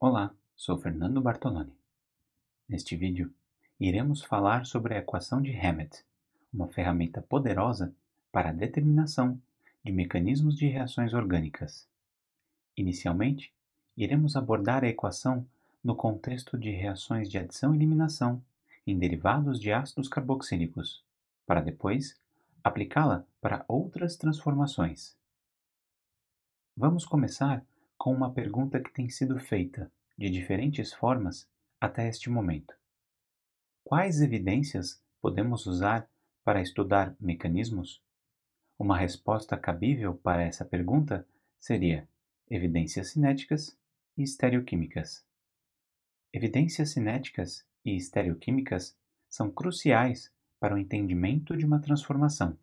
Olá, sou Fernando Bartoloni. Neste vídeo, iremos falar sobre a equação de Hammett, uma ferramenta poderosa para a determinação de mecanismos de reações orgânicas. Inicialmente, iremos abordar a equação no contexto de reações de adição e eliminação em derivados de ácidos carboxílicos, para depois aplicá-la para outras transformações. Vamos começar com uma pergunta que tem sido feita, de diferentes formas, até este momento. Quais evidências podemos usar para estudar mecanismos? Uma resposta cabível para essa pergunta seria evidências cinéticas e estereoquímicas. Evidências cinéticas e estereoquímicas são cruciais para o entendimento de uma transformação,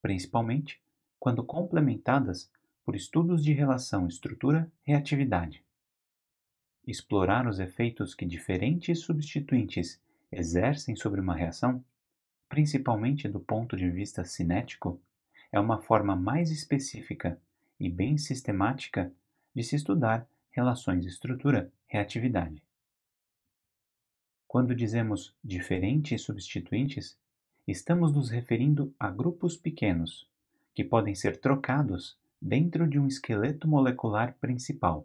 principalmente quando complementadas por estudos de relação estrutura-reatividade. Explorar os efeitos que diferentes substituintes exercem sobre uma reação, principalmente do ponto de vista cinético, é uma forma mais específica e bem sistemática de se estudar relações estrutura-reatividade. Quando dizemos diferentes substituintes, estamos nos referindo a grupos pequenos, que podem ser trocados dentro de um esqueleto molecular principal.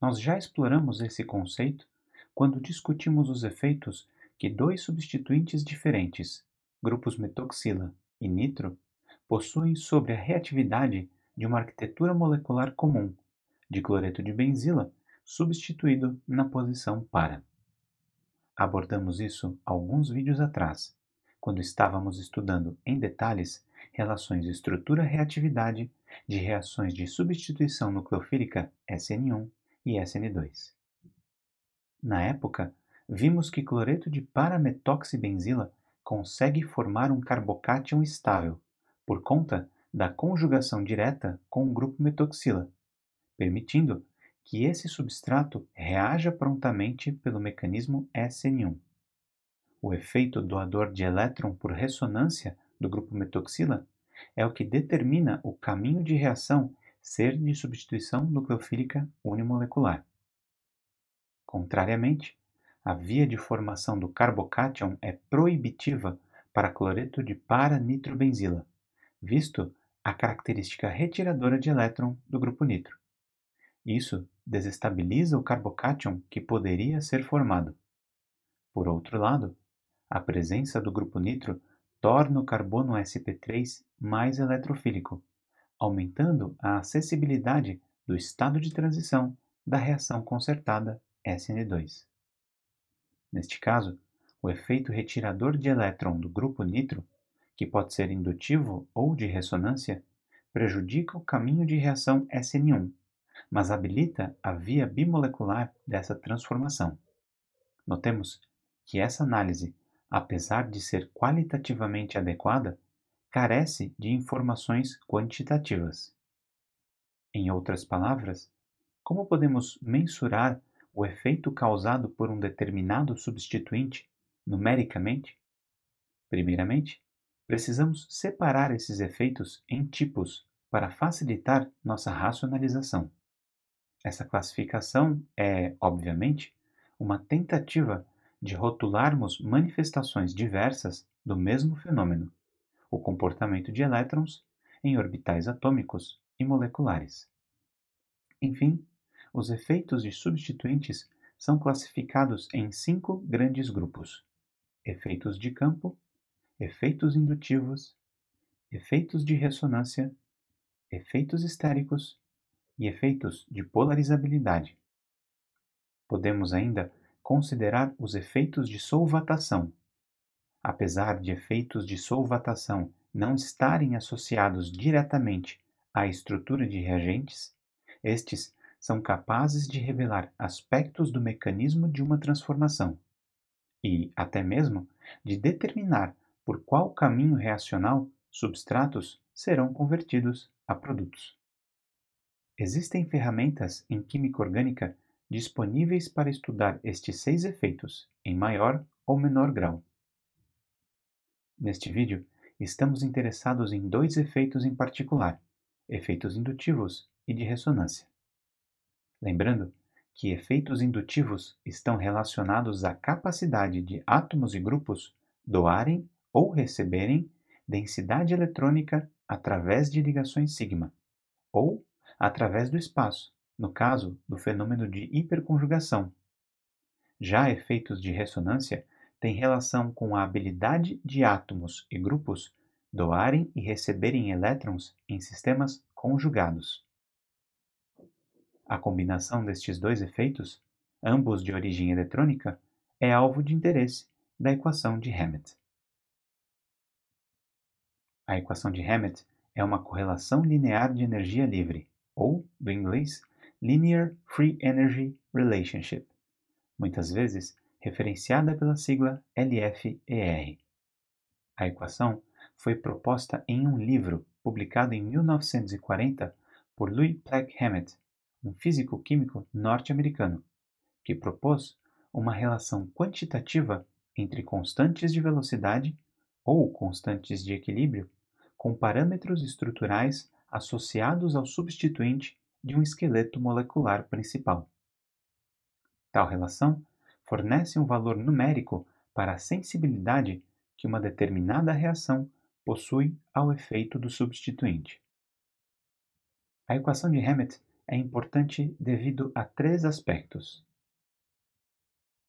Nós já exploramos esse conceito quando discutimos os efeitos que dois substituintes diferentes, grupos metoxila e nitro, possuem sobre a reatividade de uma arquitetura molecular comum, de cloreto de benzila, substituído na posição para. Abordamos isso alguns vídeos atrás, quando estávamos estudando em detalhes relações estrutura-reatividade de reações de substituição nucleofílica SN1 e SN2. Na época, vimos que cloreto de parametoxibenzila consegue formar um carbocation estável por conta da conjugação direta com o grupo metoxila, permitindo que esse substrato reaja prontamente pelo mecanismo SN1. O efeito doador de elétron por ressonância do grupo metoxila é o que determina o caminho de reação ser de substituição nucleofílica unimolecular. Contrariamente, a via de formação do carbocátion é proibitiva para cloreto de paranitrobenzila, visto a característica retiradora de elétron do grupo nitro. Isso desestabiliza o carbocátion que poderia ser formado. Por outro lado, a presença do grupo nitro torna o carbono sp3 mais eletrofílico, aumentando a acessibilidade do estado de transição da reação concertada SN2. Neste caso, o efeito retirador de elétron do grupo nitro, que pode ser indutivo ou de ressonância, prejudica o caminho de reação SN1, mas habilita a via bimolecular dessa transformação. Notemos que essa análise apesar de ser qualitativamente adequada, carece de informações quantitativas. Em outras palavras, como podemos mensurar o efeito causado por um determinado substituinte numericamente? Primeiramente, precisamos separar esses efeitos em tipos para facilitar nossa racionalização. Essa classificação é, obviamente, uma tentativa de rotularmos manifestações diversas do mesmo fenômeno, o comportamento de elétrons em orbitais atômicos e moleculares. Enfim, os efeitos de substituintes são classificados em cinco grandes grupos: efeitos de campo, efeitos indutivos, efeitos de ressonância, efeitos estéricos e efeitos de polarizabilidade. Podemos ainda considerar os efeitos de solvatação. Apesar de efeitos de solvatação não estarem associados diretamente à estrutura de reagentes, estes são capazes de revelar aspectos do mecanismo de uma transformação e, até mesmo, de determinar por qual caminho reacional substratos serão convertidos a produtos. Existem ferramentas em química orgânica disponíveis para estudar estes seis efeitos em maior ou menor grau. Neste vídeo, estamos interessados em dois efeitos em particular, efeitos indutivos e de ressonância. Lembrando que efeitos indutivos estão relacionados à capacidade de átomos e grupos doarem ou receberem densidade eletrônica através de ligações sigma, ou através do espaço, no caso do fenômeno de hiperconjugação. Já efeitos de ressonância têm relação com a habilidade de átomos e grupos doarem e receberem elétrons em sistemas conjugados. A combinação destes dois efeitos, ambos de origem eletrônica, é alvo de interesse da equação de Hammett. A equação de Hammett é uma correlação linear de energia livre, ou, do inglês, Linear Free Energy Relationship, muitas vezes referenciada pela sigla LFER. A equação foi proposta em um livro publicado em 1940 por Louis Plack Hammett, um físico-químico norte-americano, que propôs uma relação quantitativa entre constantes de velocidade ou constantes de equilíbrio com parâmetros estruturais associados ao substituinte de um esqueleto molecular principal. Tal relação fornece um valor numérico para a sensibilidade que uma determinada reação possui ao efeito do substituinte. A equação de Hammett é importante devido a três aspectos.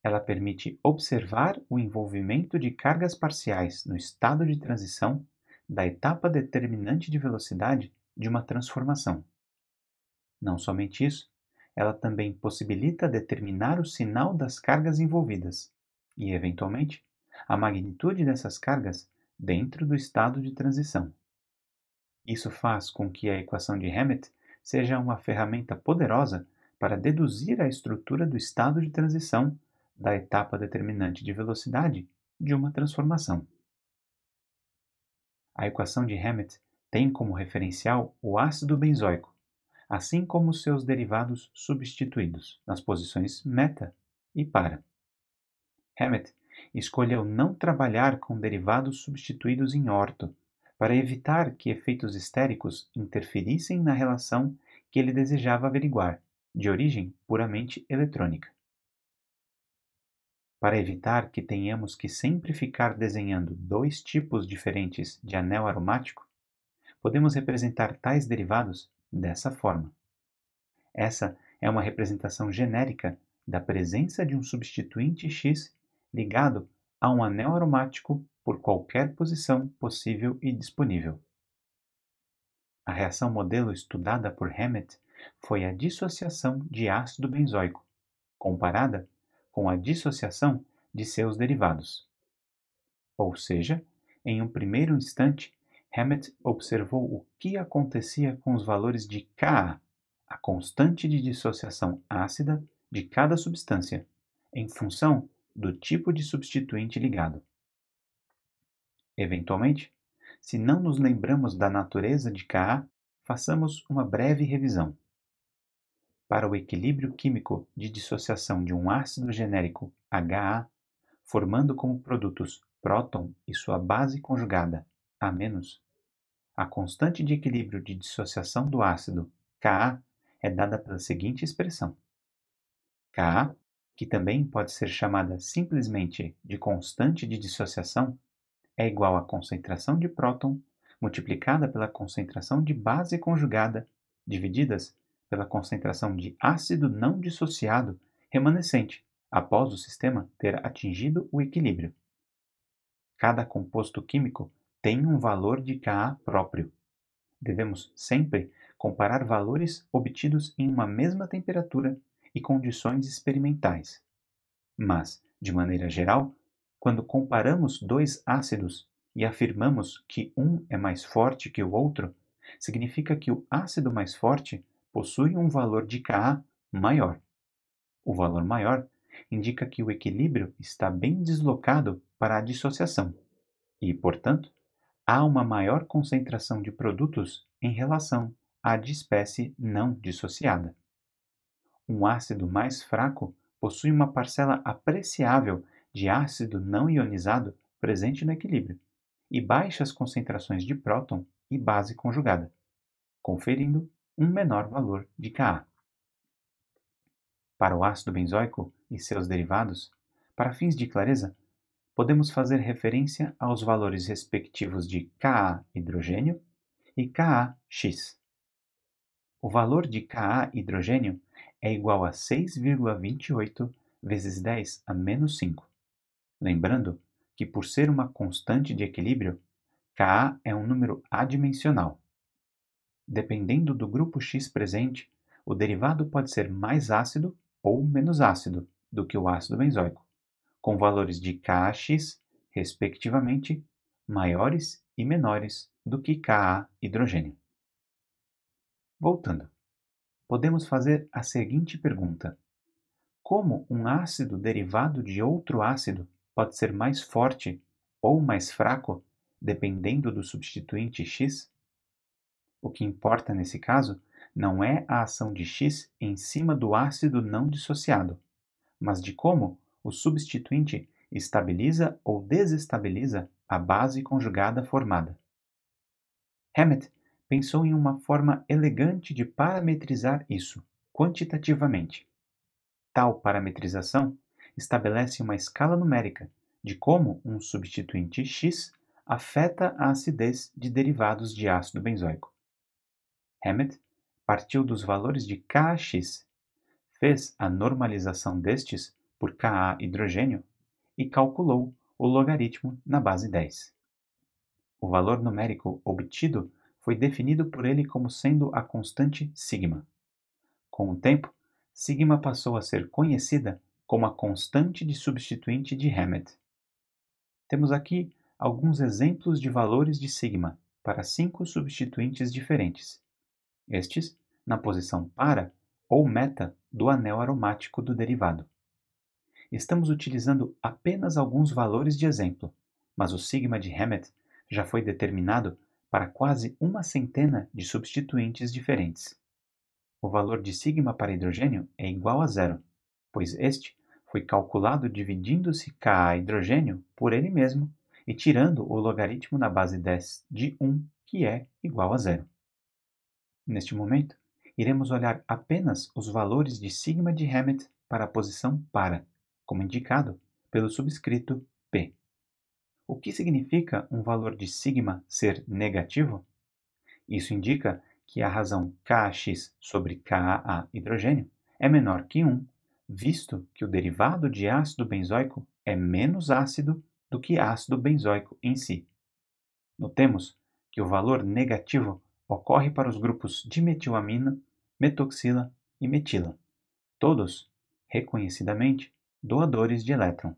Ela permite observar o envolvimento de cargas parciais no estado de transição da etapa determinante de velocidade de uma transformação. Não somente isso, ela também possibilita determinar o sinal das cargas envolvidas e, eventualmente, a magnitude dessas cargas dentro do estado de transição. Isso faz com que a equação de Hammett seja uma ferramenta poderosa para deduzir a estrutura do estado de transição da etapa determinante de velocidade de uma transformação. A equação de Hammett tem como referencial o ácido benzoico, assim como seus derivados substituídos, nas posições meta e para. Hammett escolheu não trabalhar com derivados substituídos em orto, para evitar que efeitos histéricos interferissem na relação que ele desejava averiguar, de origem puramente eletrônica. Para evitar que tenhamos que sempre ficar desenhando dois tipos diferentes de anel aromático, podemos representar tais derivados dessa forma. Essa é uma representação genérica da presença de um substituinte X ligado a um anel aromático por qualquer posição possível e disponível. A reação modelo estudada por Hammett foi a dissociação de ácido benzoico, comparada com a dissociação de seus derivados. Ou seja, em um primeiro instante, Hammett observou o que acontecia com os valores de Ka, a constante de dissociação ácida de cada substância, em função do tipo de substituinte ligado. Eventualmente, se não nos lembramos da natureza de Ka, façamos uma breve revisão. Para o equilíbrio químico de dissociação de um ácido genérico HA, formando como produtos próton e sua base conjugada A-, a constante de equilíbrio de dissociação do ácido, Ka, é dada pela seguinte expressão: Ka, que também pode ser chamada simplesmente de constante de dissociação, é igual à concentração de próton multiplicada pela concentração de base conjugada divididas pela concentração de ácido não dissociado remanescente após o sistema ter atingido o equilíbrio. Cada composto químico tem um valor de Ka próprio. Devemos sempre comparar valores obtidos em uma mesma temperatura e condições experimentais. Mas, de maneira geral, quando comparamos dois ácidos e afirmamos que um é mais forte que o outro, significa que o ácido mais forte possui um valor de Ka maior. O valor maior indica que o equilíbrio está bem deslocado para a dissociação e, portanto, há uma maior concentração de produtos em relação à de espécie não dissociada. Um ácido mais fraco possui uma parcela apreciável de ácido não ionizado presente no equilíbrio e baixas concentrações de próton e base conjugada, conferindo um menor valor de Ka. Para o ácido benzoico e seus derivados, para fins de clareza, podemos fazer referência aos valores respectivos de Ka hidrogênio e Ka X. O valor de Ka hidrogênio é igual a 6,28 vezes 10 a menos 5. Lembrando que, por ser uma constante de equilíbrio, Ka é um número adimensional. Dependendo do grupo X presente, o derivado pode ser mais ácido ou menos ácido do que o ácido benzoico com valores de kx, respectivamente, maiores e menores do que Ka hidrogênio. Voltando, podemos fazer a seguinte pergunta: Como um ácido derivado de outro ácido pode ser mais forte ou mais fraco dependendo do substituinte X? O que importa nesse caso não é a ação de X em cima do ácido não dissociado, mas de como o substituinte estabiliza ou desestabiliza a base conjugada formada. Hammett pensou em uma forma elegante de parametrizar isso, quantitativamente. Tal parametrização estabelece uma escala numérica de como um substituinte X afeta a acidez de derivados de ácido benzoico. Hammett partiu dos valores de KX, fez a normalização destes por Ka hidrogênio e calculou o logaritmo na base 10. O valor numérico obtido foi definido por ele como sendo a constante sigma. Com o tempo, sigma passou a ser conhecida como a constante de substituinte de Hammett. Temos aqui alguns exemplos de valores de sigma para cinco substituintes diferentes. Estes na posição para ou meta do anel aromático do derivado. Estamos utilizando apenas alguns valores de exemplo, mas o sigma de Hammett já foi determinado para quase uma centena de substituintes diferentes. O valor de sigma para hidrogênio é igual a zero, pois este foi calculado dividindo-se Ka hidrogênio por ele mesmo e tirando o logaritmo na base 10 de 1, que é igual a zero. Neste momento, iremos olhar apenas os valores de sigma de Hammett para a posição para, como indicado pelo subscrito P. O que significa um valor de sigma ser negativo? Isso indica que a razão Kx sobre Kaa hidrogênio é menor que 1, visto que o derivado de ácido benzoico é menos ácido do que ácido benzoico em si. Notemos que o valor negativo ocorre para os grupos dimetilamina, metoxila e metila, todos, reconhecidamente, doadores de elétron.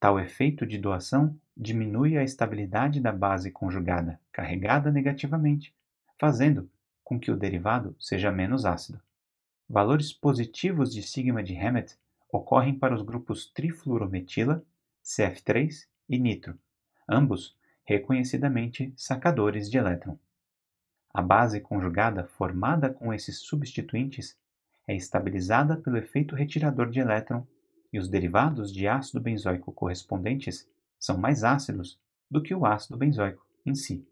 Tal efeito de doação diminui a estabilidade da base conjugada carregada negativamente, fazendo com que o derivado seja menos ácido. Valores positivos de sigma de Hammett ocorrem para os grupos trifluorometila, CF3 e nitro, ambos reconhecidamente sacadores de elétron. A base conjugada formada com esses substituintes é estabilizada pelo efeito retirador de elétron e os derivados de ácido benzoico correspondentes são mais ácidos do que o ácido benzoico em si.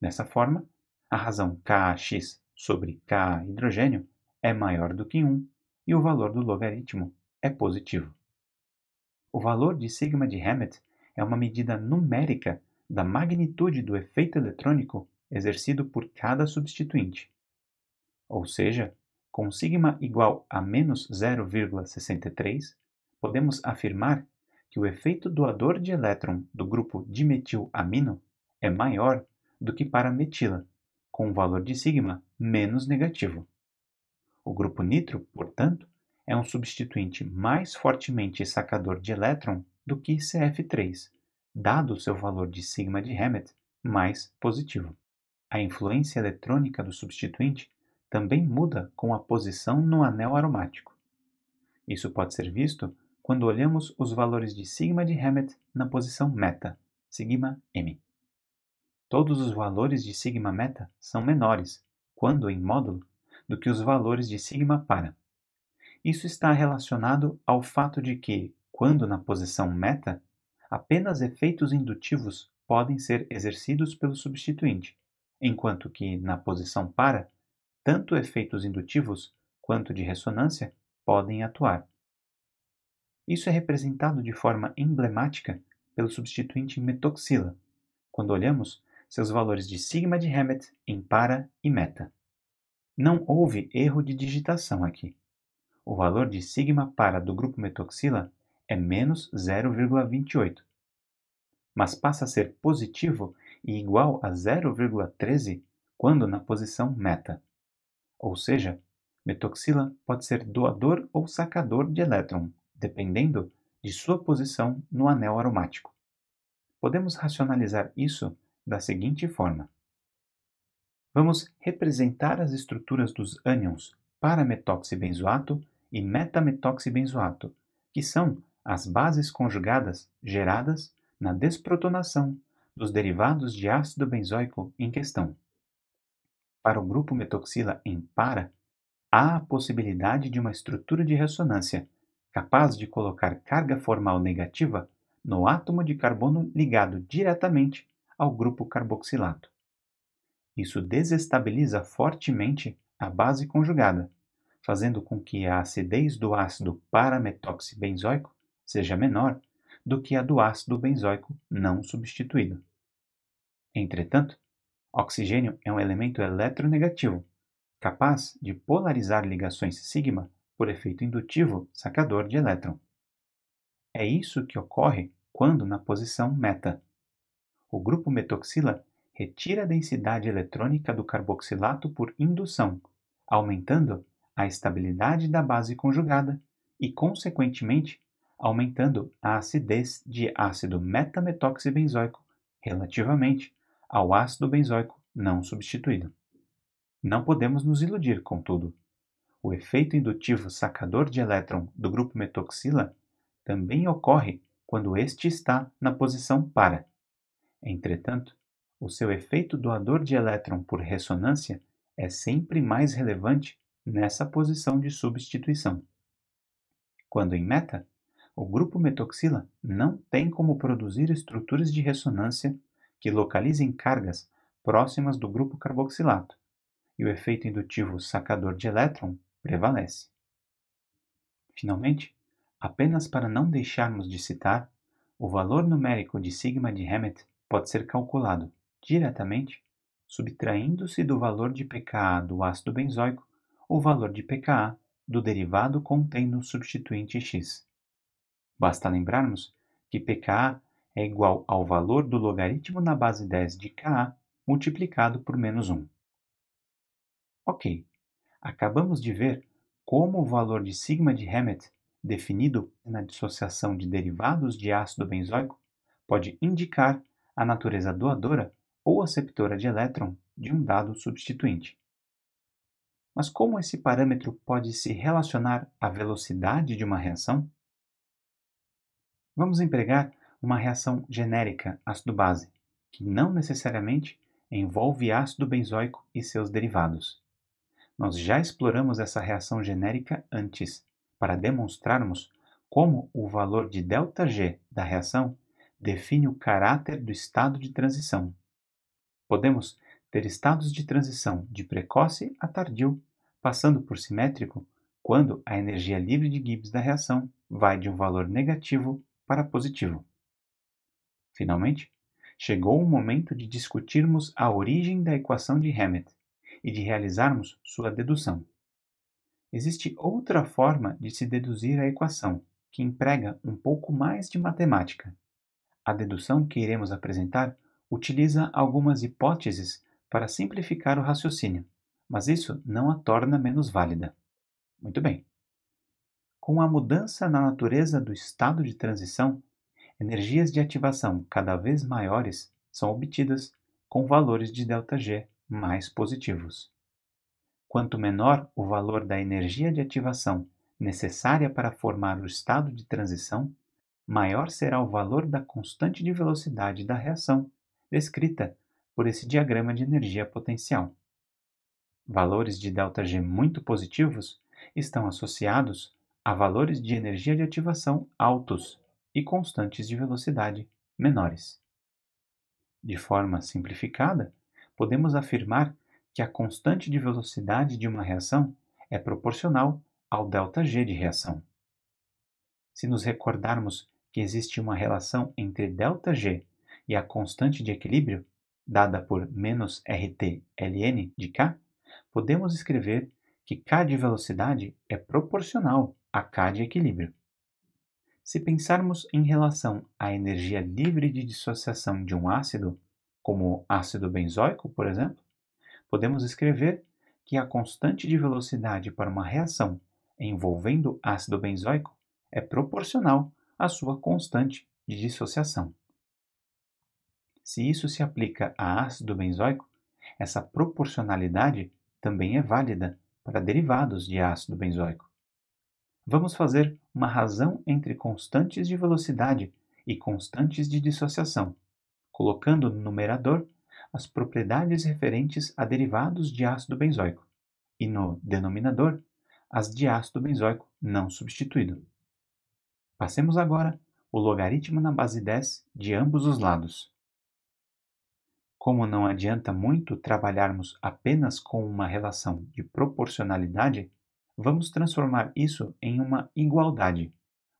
Dessa forma, a razão KX sobre k hidrogênio é maior do que 1 e o valor do logaritmo é positivo. O valor de sigma de Hammett é uma medida numérica da magnitude do efeito eletrônico exercido por cada substituinte. Ou seja, com sigma igual a menos 0,63, podemos afirmar que o efeito doador de elétron do grupo dimetilamino é maior do que para metila, com um valor de sigma menos negativo. O grupo nitro, portanto, é um substituinte mais fortemente sacador de elétron do que CF3, dado seu valor de sigma de Hammett mais positivo. A influência eletrônica do substituinte também muda com a posição no anel aromático. Isso pode ser visto quando olhamos os valores de sigma de Hammett na posição meta, sigma m. Todos os valores de sigma meta são menores, quando em módulo, do que os valores de sigma para. Isso está relacionado ao fato de que, quando na posição meta, apenas efeitos indutivos podem ser exercidos pelo substituinte, enquanto que na posição para, tanto efeitos indutivos quanto de ressonância podem atuar. Isso é representado de forma emblemática pelo substituinte metoxila, quando olhamos seus valores de sigma de Hammett em para e meta. Não houve erro de digitação aqui. O valor de sigma para do grupo metoxila é menos 0,28, mas passa a ser positivo e igual a 0,13 quando na posição meta. Ou seja, metoxila pode ser doador ou sacador de elétron, dependendo de sua posição no anel aromático. Podemos racionalizar isso da seguinte forma: vamos representar as estruturas dos ânions parametoxibenzoato e metametoxibenzoato, que são as bases conjugadas geradas na desprotonação dos derivados de ácido benzoico em questão. Para o grupo metoxila em para, há a possibilidade de uma estrutura de ressonância capaz de colocar carga formal negativa no átomo de carbono ligado diretamente ao grupo carboxilato. Isso desestabiliza fortemente a base conjugada, fazendo com que a acidez do ácido parametoxibenzoico seja menor do que a do ácido benzoico não substituído. Entretanto, oxigênio é um elemento eletronegativo, capaz de polarizar ligações sigma por efeito indutivo sacador de elétron. É isso que ocorre quando na posição meta. O grupo metoxila retira a densidade eletrônica do carboxilato por indução, aumentando a estabilidade da base conjugada e, consequentemente, aumentando a acidez de ácido metametoxibenzoico relativamente ao ácido benzoico não substituído. Não podemos nos iludir, contudo o efeito indutivo sacador de elétron do grupo metoxila também ocorre quando este está na posição para. Entretanto, o seu efeito doador de elétron por ressonância é sempre mais relevante nessa posição de substituição. Quando em meta, o grupo metoxila não tem como produzir estruturas de ressonância que localizem cargas próximas do grupo carboxilato, e o efeito indutivo sacador de elétron prevalece. Finalmente, apenas para não deixarmos de citar, o valor numérico de sigma de Hammett pode ser calculado diretamente subtraindo-se do valor de pKa do ácido benzoico o valor de pKa do derivado contendo o substituinte x. Basta lembrarmos que pKa é igual ao valor do logaritmo na base 10 de Ka multiplicado por menos 1. Ok, Acabamos de ver como o valor de sigma de Hammett, definido na dissociação de derivados de ácido benzoico, pode indicar a natureza doadora ou aceptora de elétron de um dado substituinte. Mas como esse parâmetro pode se relacionar à velocidade de uma reação? Vamos empregar uma reação genérica ácido-base, que não necessariamente envolve ácido benzoico e seus derivados. Nós já exploramos essa reação genérica antes, para demonstrarmos como o valor de ΔG da reação define o caráter do estado de transição. Podemos ter estados de transição de precoce a tardio, passando por simétrico quando a energia livre de Gibbs da reação vai de um valor negativo para positivo. Finalmente, chegou o momento de discutirmos a origem da equação de Hammett, e de realizarmos sua dedução. Existe outra forma de se deduzir a equação, que emprega um pouco mais de matemática. A dedução que iremos apresentar utiliza algumas hipóteses para simplificar o raciocínio, mas isso não a torna menos válida. Muito bem. Com a mudança na natureza do estado de transição, energias de ativação cada vez maiores são obtidas com valores de ΔG mais positivos. Quanto menor o valor da energia de ativação necessária para formar o estado de transição, maior será o valor da constante de velocidade da reação, descrita por esse diagrama de energia potencial. Valores de ΔG muito positivos estão associados a valores de energia de ativação altos e constantes de velocidade menores. De forma simplificada, podemos afirmar que a constante de velocidade de uma reação é proporcional ao ΔG de reação. Se nos recordarmos que existe uma relação entre ΔG e a constante de equilíbrio, dada por menos RTLN de K, podemos escrever que K de velocidade é proporcional a K de equilíbrio. Se pensarmos em relação à energia livre de dissociação de um ácido, como ácido benzoico, por exemplo, podemos escrever que a constante de velocidade para uma reação envolvendo ácido benzoico é proporcional à sua constante de dissociação. Se isso se aplica a ácido benzoico, essa proporcionalidade também é válida para derivados de ácido benzoico. Vamos fazer uma razão entre constantes de velocidade e constantes de dissociação colocando no numerador as propriedades referentes a derivados de ácido benzoico e no denominador as de ácido benzoico não substituído. Passemos agora o logaritmo na base 10 de ambos os lados. Como não adianta muito trabalharmos apenas com uma relação de proporcionalidade, vamos transformar isso em uma igualdade,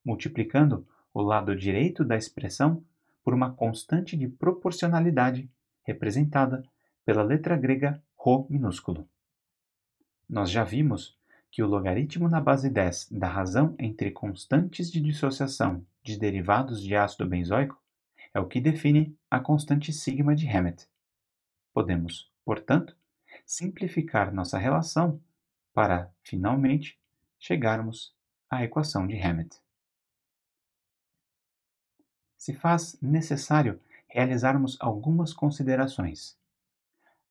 multiplicando o lado direito da expressão por uma constante de proporcionalidade representada pela letra grega rho minúsculo. Nós já vimos que o logaritmo na base 10 da razão entre constantes de dissociação de derivados de ácido benzoico é o que define a constante sigma de Hammett. Podemos, portanto, simplificar nossa relação para, finalmente, chegarmos à equação de Hammett se faz necessário realizarmos algumas considerações.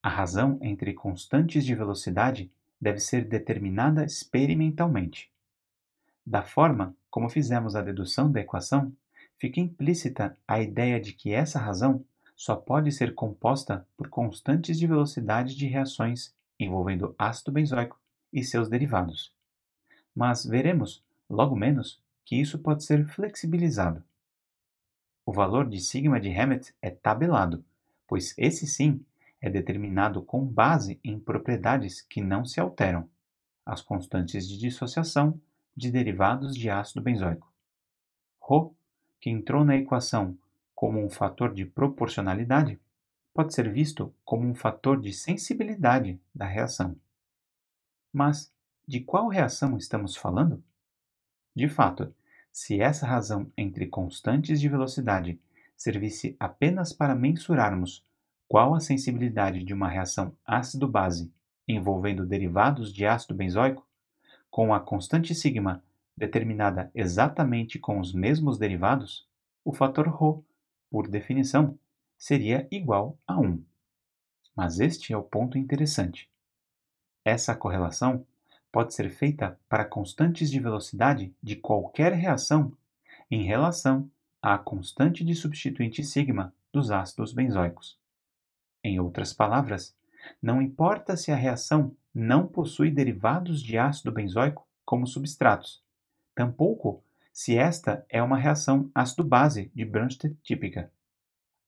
A razão entre constantes de velocidade deve ser determinada experimentalmente. Da forma como fizemos a dedução da equação, fica implícita a ideia de que essa razão só pode ser composta por constantes de velocidade de reações envolvendo ácido benzoico e seus derivados. Mas veremos, logo menos, que isso pode ser flexibilizado. O valor de sigma de Hammett é tabelado, pois esse sim é determinado com base em propriedades que não se alteram, as constantes de dissociação de derivados de ácido benzoico. Rho, que entrou na equação como um fator de proporcionalidade, pode ser visto como um fator de sensibilidade da reação. Mas de qual reação estamos falando? De fato, se essa razão entre constantes de velocidade servisse apenas para mensurarmos qual a sensibilidade de uma reação ácido-base envolvendo derivados de ácido benzoico, com a constante sigma determinada exatamente com os mesmos derivados, o fator ρ, por definição, seria igual a 1. Mas este é o ponto interessante. Essa correlação pode ser feita para constantes de velocidade de qualquer reação em relação à constante de substituinte σ dos ácidos benzoicos. Em outras palavras, não importa se a reação não possui derivados de ácido benzoico como substratos, tampouco se esta é uma reação ácido-base de Brønsted típica.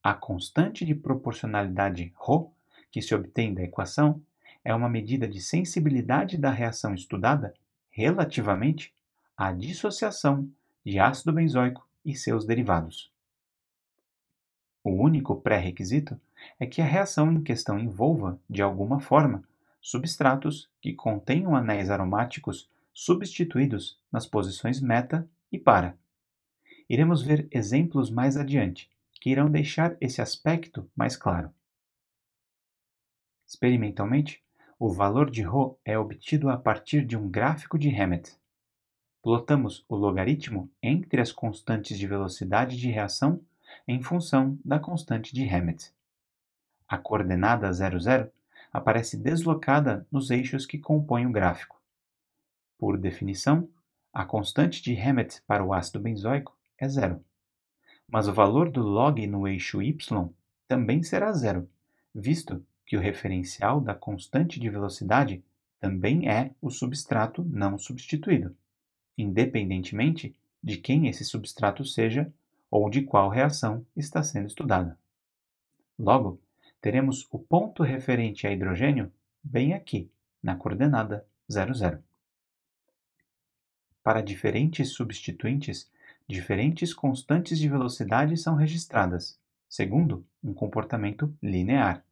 A constante de proporcionalidade ρ que se obtém da equação é uma medida de sensibilidade da reação estudada relativamente à dissociação de ácido benzoico e seus derivados. O único pré-requisito é que a reação em questão envolva, de alguma forma, substratos que contenham anéis aromáticos substituídos nas posições meta e para. Iremos ver exemplos mais adiante que irão deixar esse aspecto mais claro. Experimentalmente, o valor de ρ é obtido a partir de um gráfico de Hammett. Plotamos o logaritmo entre as constantes de velocidade de reação em função da constante de Hammett. A coordenada 00 aparece deslocada nos eixos que compõem o gráfico. Por definição, a constante de Hammett para o ácido benzoico é zero. Mas o valor do log no eixo y também será zero, visto que o referencial da constante de velocidade também é o substrato não substituído, independentemente de quem esse substrato seja ou de qual reação está sendo estudada. Logo, teremos o ponto referente a hidrogênio bem aqui, na coordenada 00. Para diferentes substituintes, diferentes constantes de velocidade são registradas, segundo um comportamento linear.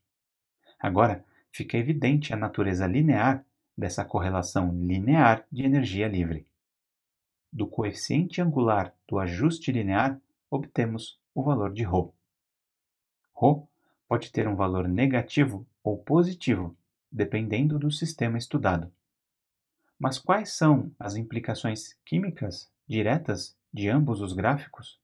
Agora, fica evidente a natureza linear dessa correlação linear de energia livre. Do coeficiente angular do ajuste linear, obtemos o valor de ρ. ρ pode ter um valor negativo ou positivo, dependendo do sistema estudado. Mas quais são as implicações químicas diretas de ambos os gráficos?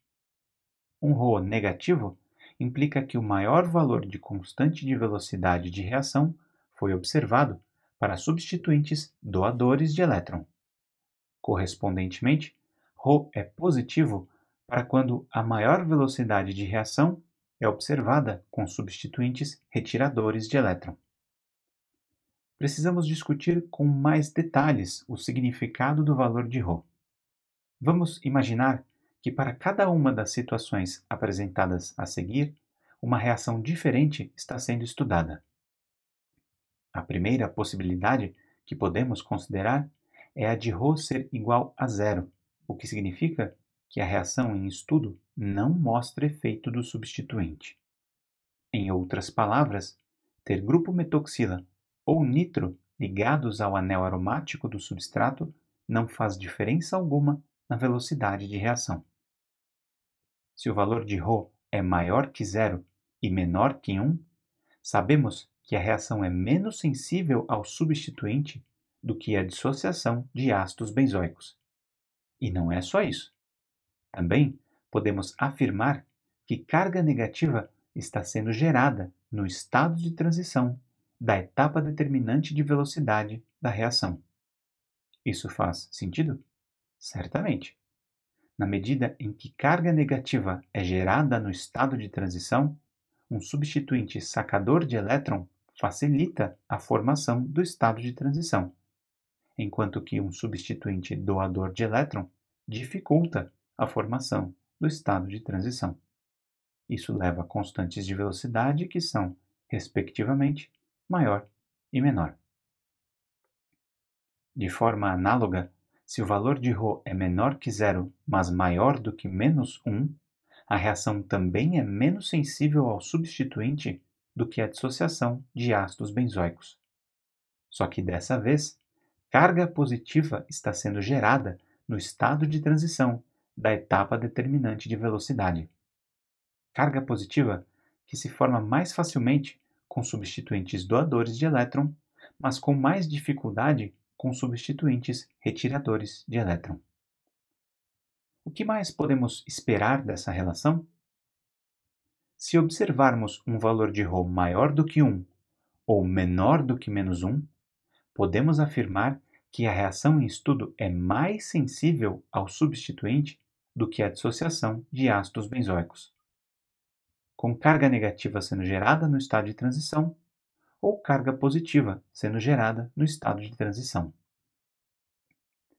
Um ρ negativo implica que o maior valor de constante de velocidade de reação foi observado para substituintes doadores de elétron. Correspondentemente, ρ é positivo para quando a maior velocidade de reação é observada com substituintes retiradores de elétron. Precisamos discutir com mais detalhes o significado do valor de ρ. Vamos imaginar que para cada uma das situações apresentadas a seguir, uma reação diferente está sendo estudada. A primeira possibilidade que podemos considerar é a de Rho ser igual a zero, o que significa que a reação em estudo não mostra efeito do substituinte. Em outras palavras, ter grupo metoxila ou nitro ligados ao anel aromático do substrato não faz diferença alguma na velocidade de reação. Se o valor de ρ é maior que zero e menor que 1, sabemos que a reação é menos sensível ao substituinte do que a dissociação de ácidos benzoicos. E não é só isso. Também podemos afirmar que carga negativa está sendo gerada no estado de transição da etapa determinante de velocidade da reação. Isso faz sentido? Certamente. Na medida em que carga negativa é gerada no estado de transição, um substituinte sacador de elétron facilita a formação do estado de transição, enquanto que um substituinte doador de elétron dificulta a formação do estado de transição. Isso leva a constantes de velocidade que são, respectivamente, maior e menor. De forma análoga, se o valor de ρ é menor que zero, mas maior do que menos 1, a reação também é menos sensível ao substituinte do que a dissociação de ácidos benzoicos. Só que dessa vez, carga positiva está sendo gerada no estado de transição da etapa determinante de velocidade. Carga positiva que se forma mais facilmente com substituintes doadores de elétron, mas com mais dificuldade com substituintes retiradores de elétron. O que mais podemos esperar dessa relação? Se observarmos um valor de Rho maior do que 1 ou menor do que menos 1, podemos afirmar que a reação em estudo é mais sensível ao substituinte do que a dissociação de ácidos benzoicos. Com carga negativa sendo gerada no estado de transição, ou carga positiva sendo gerada no estado de transição.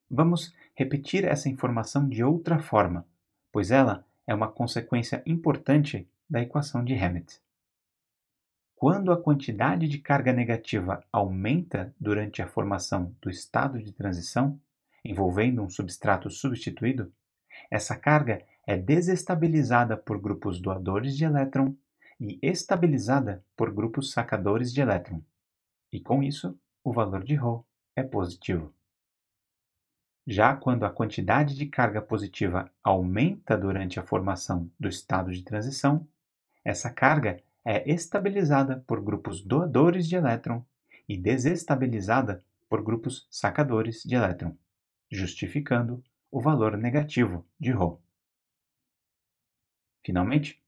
Vamos repetir essa informação de outra forma, pois ela é uma consequência importante da equação de Hammett. Quando a quantidade de carga negativa aumenta durante a formação do estado de transição, envolvendo um substrato substituído, essa carga é desestabilizada por grupos doadores de elétron e estabilizada por grupos sacadores de elétron, e com isso o valor de ρ é positivo. Já quando a quantidade de carga positiva aumenta durante a formação do estado de transição, essa carga é estabilizada por grupos doadores de elétron e desestabilizada por grupos sacadores de elétron, justificando o valor negativo de ρ. Finalmente,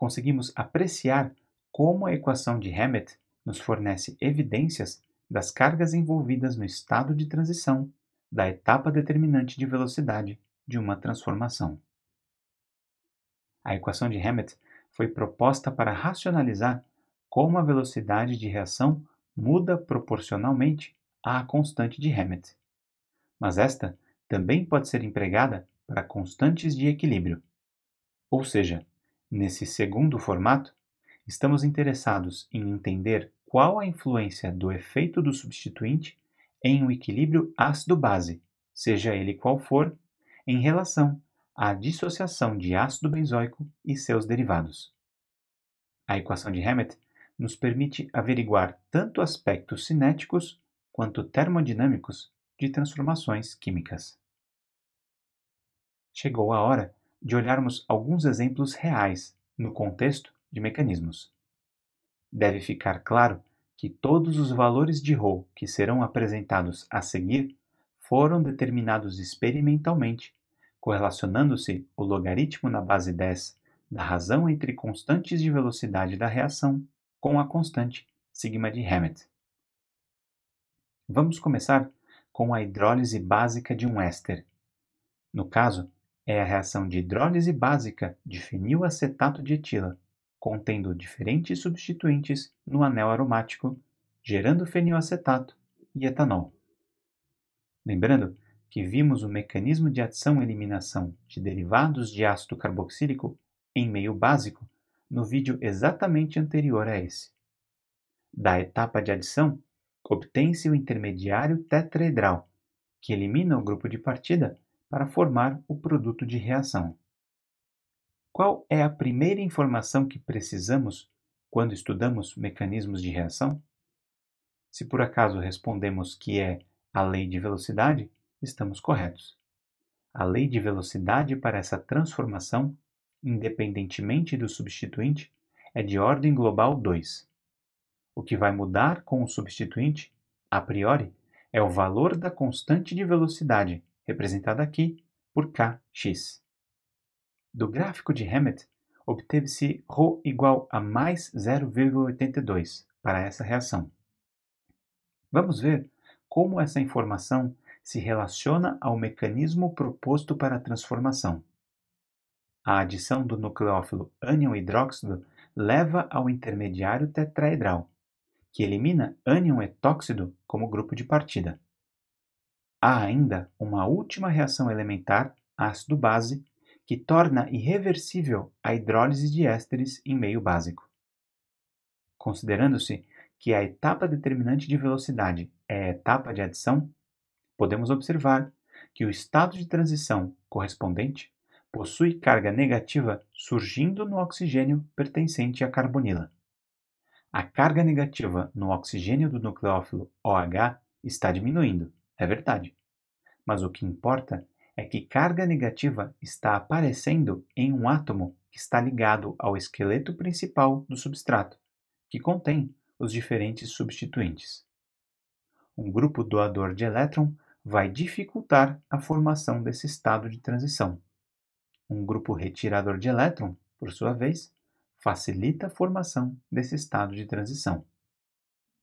conseguimos apreciar como a equação de Hammett nos fornece evidências das cargas envolvidas no estado de transição da etapa determinante de velocidade de uma transformação. A equação de Hammett foi proposta para racionalizar como a velocidade de reação muda proporcionalmente à constante de Hammett. Mas esta também pode ser empregada para constantes de equilíbrio. Ou seja, Nesse segundo formato, estamos interessados em entender qual a influência do efeito do substituinte em um equilíbrio ácido-base, seja ele qual for, em relação à dissociação de ácido benzoico e seus derivados. A equação de Hammett nos permite averiguar tanto aspectos cinéticos quanto termodinâmicos de transformações químicas. Chegou a hora de olharmos alguns exemplos reais no contexto de mecanismos. Deve ficar claro que todos os valores de Rho que serão apresentados a seguir foram determinados experimentalmente, correlacionando-se o logaritmo na base 10 da razão entre constantes de velocidade da reação com a constante sigma de Hammett. Vamos começar com a hidrólise básica de um éster. No caso, é a reação de hidrólise básica de fenilacetato de etila, contendo diferentes substituintes no anel aromático, gerando fenilacetato e etanol. Lembrando que vimos o mecanismo de adição e eliminação de derivados de ácido carboxílico em meio básico no vídeo exatamente anterior a esse. Da etapa de adição, obtém-se o intermediário tetraedral, que elimina o grupo de partida para formar o produto de reação. Qual é a primeira informação que precisamos quando estudamos mecanismos de reação? Se por acaso respondemos que é a lei de velocidade, estamos corretos. A lei de velocidade para essa transformação, independentemente do substituinte, é de ordem global 2. O que vai mudar com o substituinte, a priori, é o valor da constante de velocidade, representada aqui por Kx. Do gráfico de Hammett, obteve-se ρ igual a mais 0,82 para essa reação. Vamos ver como essa informação se relaciona ao mecanismo proposto para a transformação. A adição do nucleófilo ânion hidróxido leva ao intermediário tetraedral, que elimina ânion etóxido como grupo de partida. Há ainda uma última reação elementar, ácido-base, que torna irreversível a hidrólise de ésteres em meio básico. Considerando-se que a etapa determinante de velocidade é a etapa de adição, podemos observar que o estado de transição correspondente possui carga negativa surgindo no oxigênio pertencente à carbonila. A carga negativa no oxigênio do nucleófilo OH está diminuindo, é verdade. Mas o que importa é que carga negativa está aparecendo em um átomo que está ligado ao esqueleto principal do substrato, que contém os diferentes substituintes. Um grupo doador de elétron vai dificultar a formação desse estado de transição. Um grupo retirador de elétron, por sua vez, facilita a formação desse estado de transição.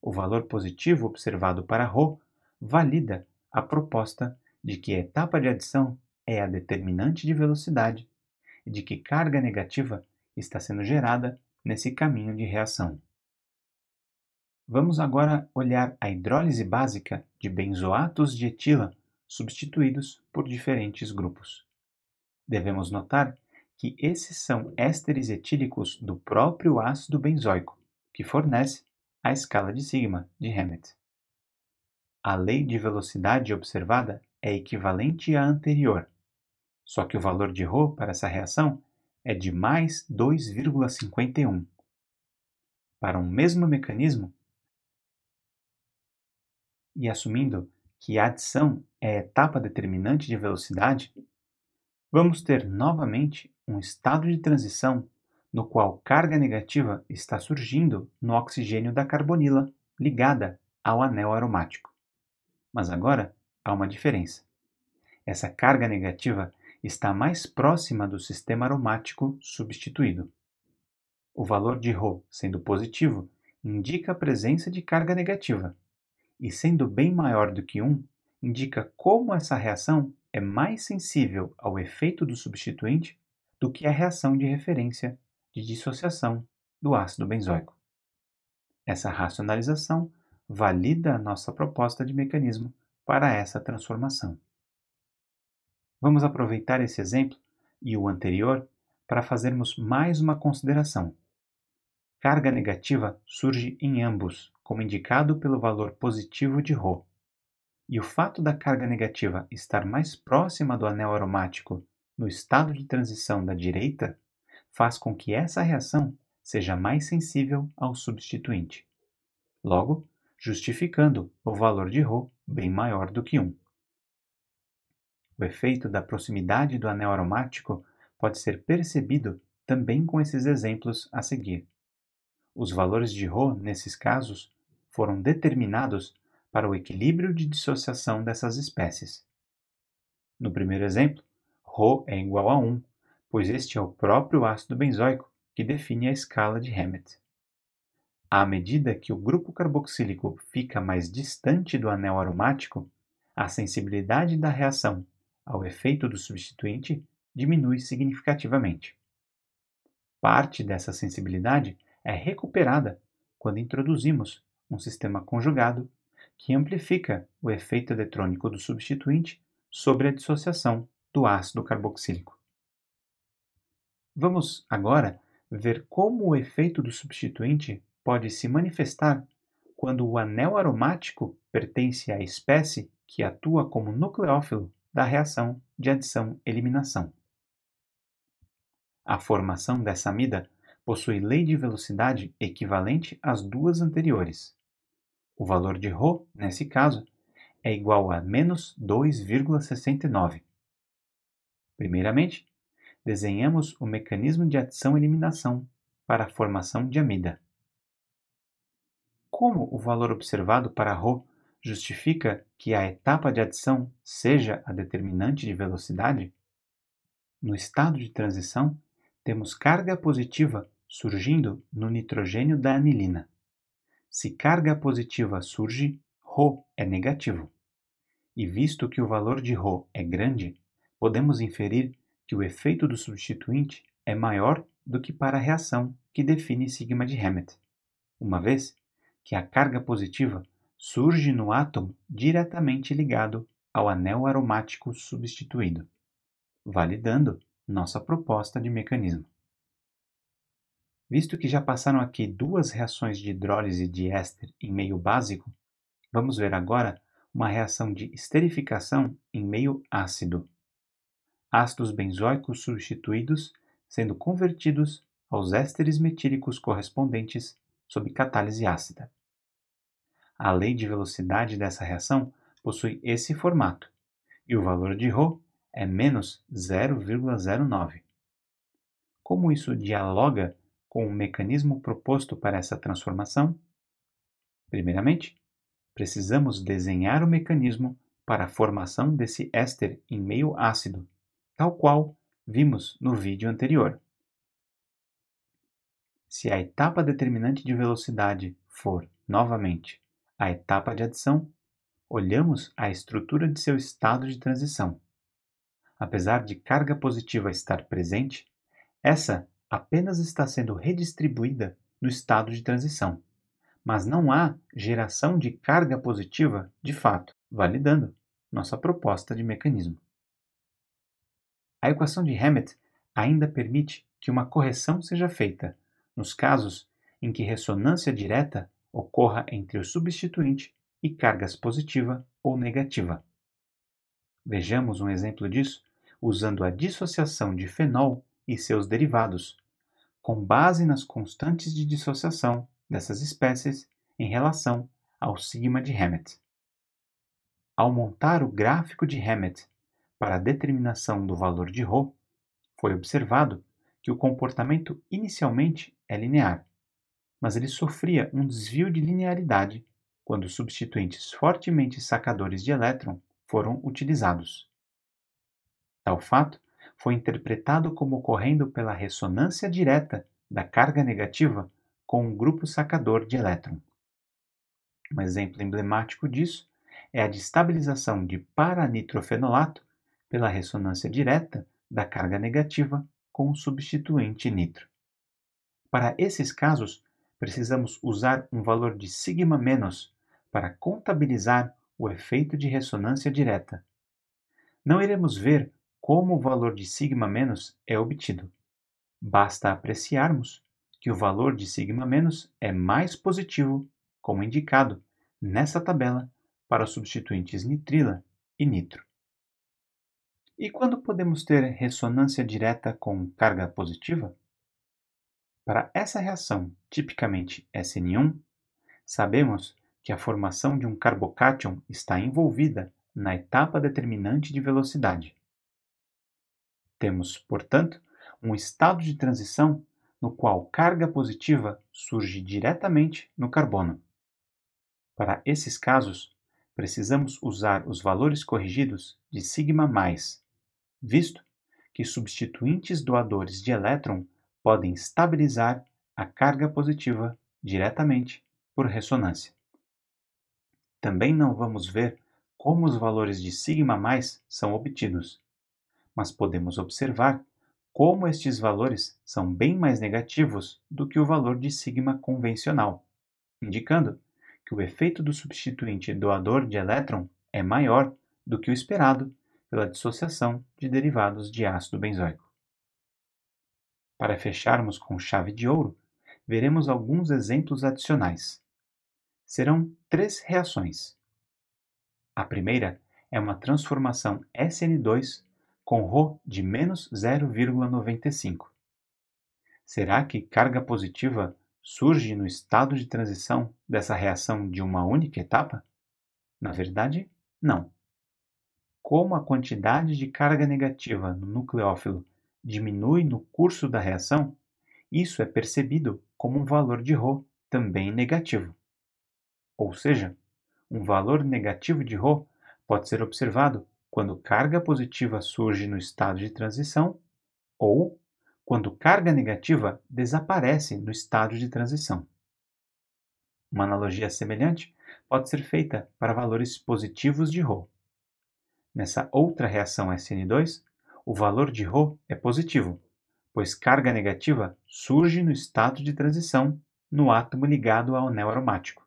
O valor positivo observado para Rho valida a proposta de que a etapa de adição é a determinante de velocidade e de que carga negativa está sendo gerada nesse caminho de reação. Vamos agora olhar a hidrólise básica de benzoatos de etila substituídos por diferentes grupos. Devemos notar que esses são ésteres etílicos do próprio ácido benzoico, que fornece a escala de sigma de Hammett a lei de velocidade observada é equivalente à anterior, só que o valor de ρ para essa reação é de mais 2,51. Para um mesmo mecanismo, e assumindo que a adição é a etapa determinante de velocidade, vamos ter novamente um estado de transição no qual carga negativa está surgindo no oxigênio da carbonila ligada ao anel aromático. Mas agora há uma diferença. Essa carga negativa está mais próxima do sistema aromático substituído. O valor de Rho sendo positivo indica a presença de carga negativa, e sendo bem maior do que 1, indica como essa reação é mais sensível ao efeito do substituinte do que a reação de referência de dissociação do ácido benzoico. Essa racionalização valida a nossa proposta de mecanismo para essa transformação. Vamos aproveitar esse exemplo e o anterior para fazermos mais uma consideração. Carga negativa surge em ambos, como indicado pelo valor positivo de Rho. E o fato da carga negativa estar mais próxima do anel aromático no estado de transição da direita faz com que essa reação seja mais sensível ao substituinte. Logo, justificando o valor de ρ bem maior do que 1. O efeito da proximidade do anel aromático pode ser percebido também com esses exemplos a seguir. Os valores de ρ nesses casos foram determinados para o equilíbrio de dissociação dessas espécies. No primeiro exemplo, ρ é igual a 1, pois este é o próprio ácido benzoico que define a escala de Hammett. À medida que o grupo carboxílico fica mais distante do anel aromático, a sensibilidade da reação ao efeito do substituinte diminui significativamente. Parte dessa sensibilidade é recuperada quando introduzimos um sistema conjugado que amplifica o efeito eletrônico do substituinte sobre a dissociação do ácido carboxílico. Vamos agora ver como o efeito do substituinte pode se manifestar quando o anel aromático pertence à espécie que atua como nucleófilo da reação de adição-eliminação. A formação dessa amida possui lei de velocidade equivalente às duas anteriores. O valor de ρ, nesse caso, é igual a menos 2,69. Primeiramente, desenhamos o mecanismo de adição-eliminação para a formação de amida como o valor observado para ρ justifica que a etapa de adição seja a determinante de velocidade? No estado de transição, temos carga positiva surgindo no nitrogênio da anilina. Se carga positiva surge, ρ é negativo. E visto que o valor de ρ é grande, podemos inferir que o efeito do substituinte é maior do que para a reação que define sigma de Hammett, uma vez que a carga positiva surge no átomo diretamente ligado ao anel aromático substituído, validando nossa proposta de mecanismo. Visto que já passaram aqui duas reações de hidrólise de éster em meio básico, vamos ver agora uma reação de esterificação em meio ácido. Ácidos benzoicos substituídos sendo convertidos aos ésteres metílicos correspondentes sob catálise ácida. A lei de velocidade dessa reação possui esse formato, e o valor de ρ é menos 0,09. Como isso dialoga com o mecanismo proposto para essa transformação? Primeiramente, precisamos desenhar o mecanismo para a formação desse éster em meio ácido, tal qual vimos no vídeo anterior. Se a etapa determinante de velocidade for, novamente, a etapa de adição, olhamos a estrutura de seu estado de transição. Apesar de carga positiva estar presente, essa apenas está sendo redistribuída no estado de transição, mas não há geração de carga positiva de fato, validando nossa proposta de mecanismo. A equação de Hammett ainda permite que uma correção seja feita nos casos em que ressonância direta ocorra entre o substituinte e cargas positiva ou negativa. Vejamos um exemplo disso usando a dissociação de fenol e seus derivados, com base nas constantes de dissociação dessas espécies em relação ao sigma de Hammett. Ao montar o gráfico de Hammett para a determinação do valor de ρ, foi observado que o comportamento inicialmente é linear, mas ele sofria um desvio de linearidade quando substituintes fortemente sacadores de elétron foram utilizados. Tal fato foi interpretado como ocorrendo pela ressonância direta da carga negativa com um grupo sacador de elétron. Um exemplo emblemático disso é a destabilização de paranitrofenolato pela ressonância direta da carga negativa com o substituinte nitro. Para esses casos, precisamos usar um valor de sigma menos para contabilizar o efeito de ressonância direta. Não iremos ver como o valor de sigma menos é obtido. Basta apreciarmos que o valor de sigma menos é mais positivo, como indicado nessa tabela para os substituintes nitrila e nitro. E quando podemos ter ressonância direta com carga positiva? Para essa reação, tipicamente SN1, sabemos que a formação de um carbocátion está envolvida na etapa determinante de velocidade. Temos, portanto, um estado de transição no qual carga positiva surge diretamente no carbono. Para esses casos, precisamos usar os valores corrigidos de sigma+, visto que substituintes doadores de elétron podem estabilizar a carga positiva diretamente por ressonância. Também não vamos ver como os valores de sigma mais são obtidos, mas podemos observar como estes valores são bem mais negativos do que o valor de sigma convencional, indicando que o efeito do substituinte doador de elétron é maior do que o esperado pela dissociação de derivados de ácido benzoico. Para fecharmos com chave de ouro, veremos alguns exemplos adicionais. Serão três reações. A primeira é uma transformação SN2 com Rho de menos 0,95. Será que carga positiva surge no estado de transição dessa reação de uma única etapa? Na verdade, não. Como a quantidade de carga negativa no nucleófilo diminui no curso da reação, isso é percebido como um valor de ρ também negativo. Ou seja, um valor negativo de ρ pode ser observado quando carga positiva surge no estado de transição ou quando carga negativa desaparece no estado de transição. Uma analogia semelhante pode ser feita para valores positivos de ρ. Nessa outra reação SN2, o valor de ρ é positivo, pois carga negativa surge no estado de transição no átomo ligado ao anel aromático.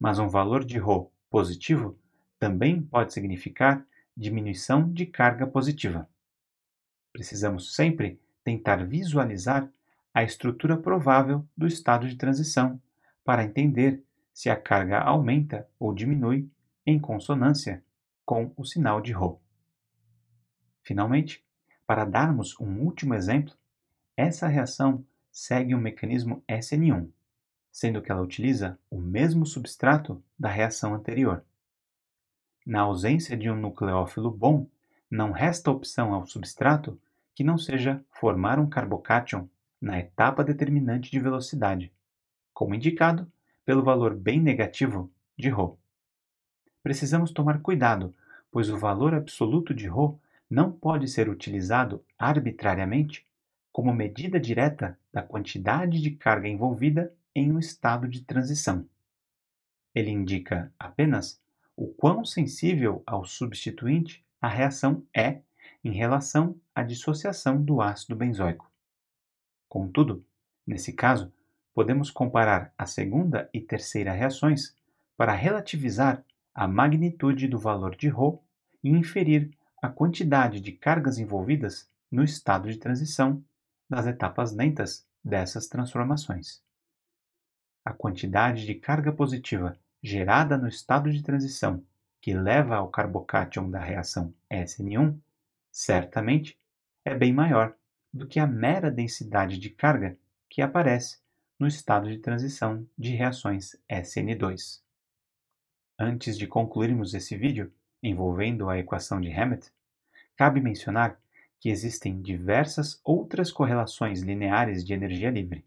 Mas um valor de ρ positivo também pode significar diminuição de carga positiva. Precisamos sempre tentar visualizar a estrutura provável do estado de transição para entender se a carga aumenta ou diminui em consonância com o sinal de Rho. Finalmente, para darmos um último exemplo, essa reação segue um mecanismo SN1, sendo que ela utiliza o mesmo substrato da reação anterior. Na ausência de um nucleófilo bom, não resta opção ao substrato que não seja formar um carbocátion na etapa determinante de velocidade, como indicado pelo valor bem negativo de ρ. Precisamos tomar cuidado, pois o valor absoluto de ρ não pode ser utilizado arbitrariamente como medida direta da quantidade de carga envolvida em um estado de transição. Ele indica apenas o quão sensível ao substituinte a reação é em relação à dissociação do ácido benzoico. Contudo, nesse caso, podemos comparar a segunda e terceira reações para relativizar a magnitude do valor de Rho e inferir a quantidade de cargas envolvidas no estado de transição das etapas lentas dessas transformações. A quantidade de carga positiva gerada no estado de transição que leva ao carbocátion da reação SN1 certamente é bem maior do que a mera densidade de carga que aparece no estado de transição de reações SN2. Antes de concluirmos esse vídeo, Envolvendo a equação de Hammett, cabe mencionar que existem diversas outras correlações lineares de energia livre.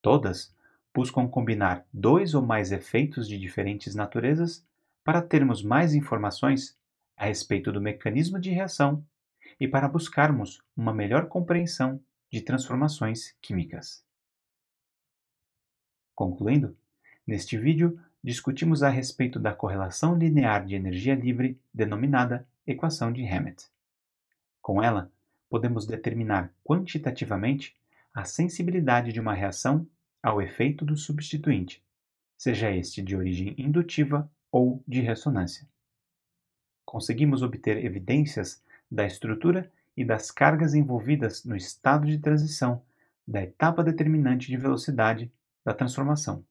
Todas buscam combinar dois ou mais efeitos de diferentes naturezas para termos mais informações a respeito do mecanismo de reação e para buscarmos uma melhor compreensão de transformações químicas. Concluindo, neste vídeo discutimos a respeito da correlação linear de energia livre, denominada equação de Hammett. Com ela, podemos determinar quantitativamente a sensibilidade de uma reação ao efeito do substituinte, seja este de origem indutiva ou de ressonância. Conseguimos obter evidências da estrutura e das cargas envolvidas no estado de transição da etapa determinante de velocidade da transformação.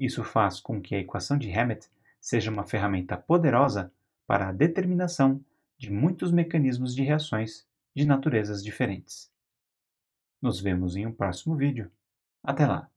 Isso faz com que a equação de Hammett seja uma ferramenta poderosa para a determinação de muitos mecanismos de reações de naturezas diferentes. Nos vemos em um próximo vídeo. Até lá!